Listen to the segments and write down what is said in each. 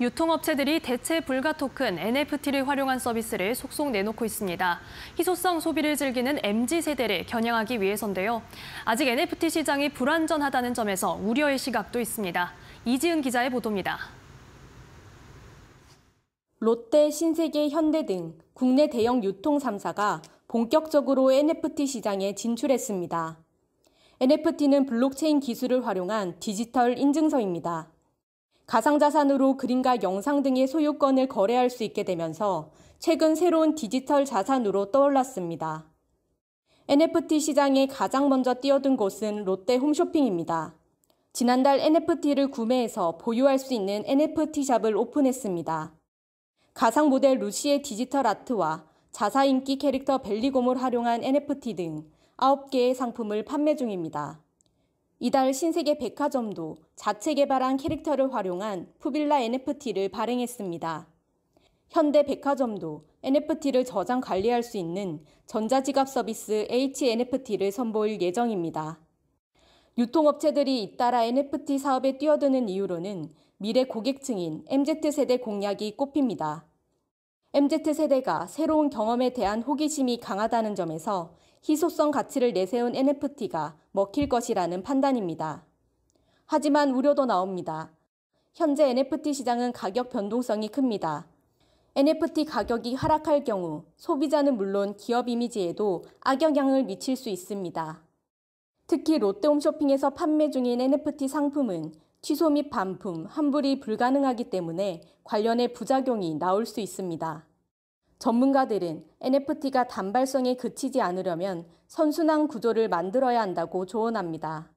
유통업체들이 대체 불가 토큰 NFT를 활용한 서비스를 속속 내놓고 있습니다. 희소성 소비를 즐기는 MZ세대를 겨냥하기 위해서인데요. 아직 NFT 시장이 불완전하다는 점에서 우려의 시각도 있습니다. 이지은 기자의 보도입니다. 롯데, 신세계, 현대 등 국내 대형 유통 3사가 본격적으로 NFT 시장에 진출했습니다. NFT는 블록체인 기술을 활용한 디지털 인증서입니다. 가상자산으로 그림과 영상 등의 소유권을 거래할 수 있게 되면서 최근 새로운 디지털 자산으로 떠올랐습니다. NFT 시장에 가장 먼저 뛰어든 곳은 롯데 홈쇼핑입니다. 지난달 NFT를 구매해서 보유할 수 있는 NFT 샵을 오픈했습니다. 가상 모델 루시의 디지털 아트와 자사 인기 캐릭터 벨리곰을 활용한 NFT 등 9개의 상품을 판매 중입니다. 이달 신세계 백화점도 자체 개발한 캐릭터를 활용한 푸빌라 NFT를 발행했습니다. 현대 백화점도 NFT를 저장 관리할 수 있는 전자지갑 서비스 HNFT를 선보일 예정입니다. 유통업체들이 잇따라 NFT 사업에 뛰어드는 이유로는 미래 고객층인 MZ세대 공약이 꼽힙니다. MZ세대가 새로운 경험에 대한 호기심이 강하다는 점에서 희소성 가치를 내세운 NFT가 먹힐 것이라는 판단입니다. 하지만 우려도 나옵니다. 현재 NFT 시장은 가격 변동성이 큽니다. NFT 가격이 하락할 경우 소비자는 물론 기업 이미지에도 악영향을 미칠 수 있습니다. 특히 롯데홈쇼핑에서 판매 중인 NFT 상품은 취소 및 반품, 환불이 불가능하기 때문에 관련의 부작용이 나올 수 있습니다. 전문가들은 NFT가 단발성에 그치지 않으려면 선순환 구조를 만들어야 한다고 조언합니다.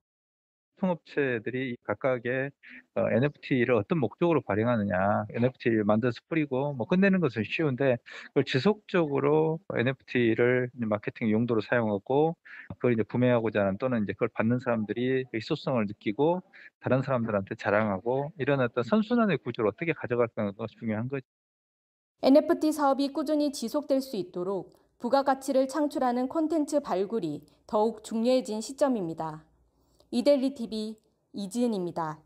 소통업체들이 각각의 NFT를 어, 어떤 목적으로 발행하느냐, NFT를 만들어서 뿌리고 뭐 끝내는 것은 쉬운데 그걸 지속적으로 NFT를 마케팅 용도로 사용하고 그걸 이제 구매하고자 하는 또는 이제 그걸 받는 사람들이 희소성을 느끼고 다른 사람들한테 자랑하고 이런 어떤 선순환의 구조를 어떻게 가져갈까가 중요한 거죠. NFT 사업이 꾸준히 지속될 수 있도록 부가가치를 창출하는 콘텐츠 발굴이 더욱 중요해진 시점입니다. 이델리 TV 이지은입니다.